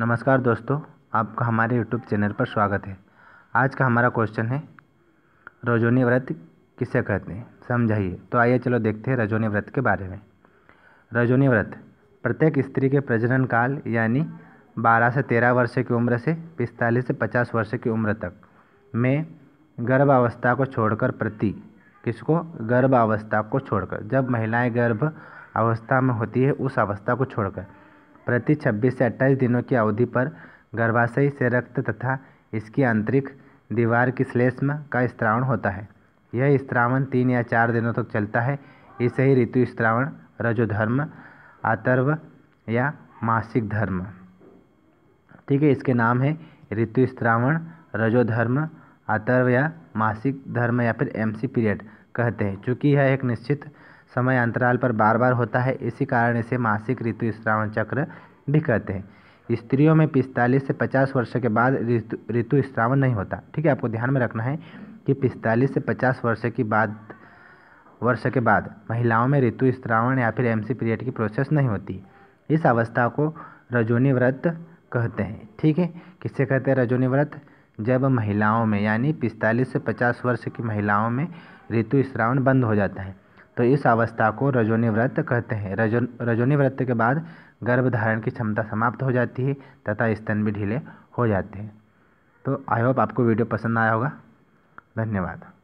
नमस्कार दोस्तों आपका हमारे यूट्यूब चैनल पर स्वागत है आज का हमारा क्वेश्चन है रजोनी व्रत किसे कहते हैं समझाइए तो आइए चलो देखते हैं रजोनी व्रत के बारे में रजोनी व्रत प्रत्येक स्त्री के प्रजनन काल यानी 12 से 13 वर्ष की उम्र से 45 से 50 वर्ष की उम्र तक में गर्भावस्था को छोड़कर प्रति किसको गर्भावस्था को छोड़कर जब महिलाएँ गर्भ अवस्था में होती है उस अवस्था को छोड़कर प्रति छब्बीस से अट्ठाईस दिनों की अवधि पर गर्भाशय से रक्त तथा इसकी आंतरिक दीवार की श्लेष्म का स्त्रावण होता है यह स्त्रावण तीन या चार दिनों तक चलता है इसे ही ऋतु स्त्रावण रजोधर्म आतर्व या मासिक धर्म ठीक है इसके नाम है ऋतु स्त्रावण रजोधर्म आतर्व या मासिक धर्म या फिर एमसी पीरियड कहते हैं चूँकि यह एक निश्चित समय अंतराल पर बार बार होता है इसी कारण इसे मासिक ऋतु स्रावन चक्र भी कहते हैं स्त्रियों में पिस्तालीस से पचास वर्ष के बाद ऋतु ऋतु नहीं होता ठीक है आपको ध्यान में रखना है कि पिस्तालीस से पचास वर्ष की बाद वर्ष के बाद महिलाओं में ऋतु स्त्रावण या फिर एमसी पीरियड की प्रोसेस नहीं होती इस अवस्था को रजोनी व्रत कहते हैं ठीक है किससे कहते हैं रजोनी व्रत जब महिलाओं में यानी पिस्तालीस से पचास वर्ष की महिलाओं में ऋतु स्त्रावण बंद हो जाता है तो इस अवस्था को रजोनी व्रत कहते हैं रजो रजोनी व्रत के बाद गर्भ धारण की क्षमता समाप्त हो जाती है तथा स्तन भी ढीले हो जाते हैं तो आई होप आपको वीडियो पसंद आया होगा धन्यवाद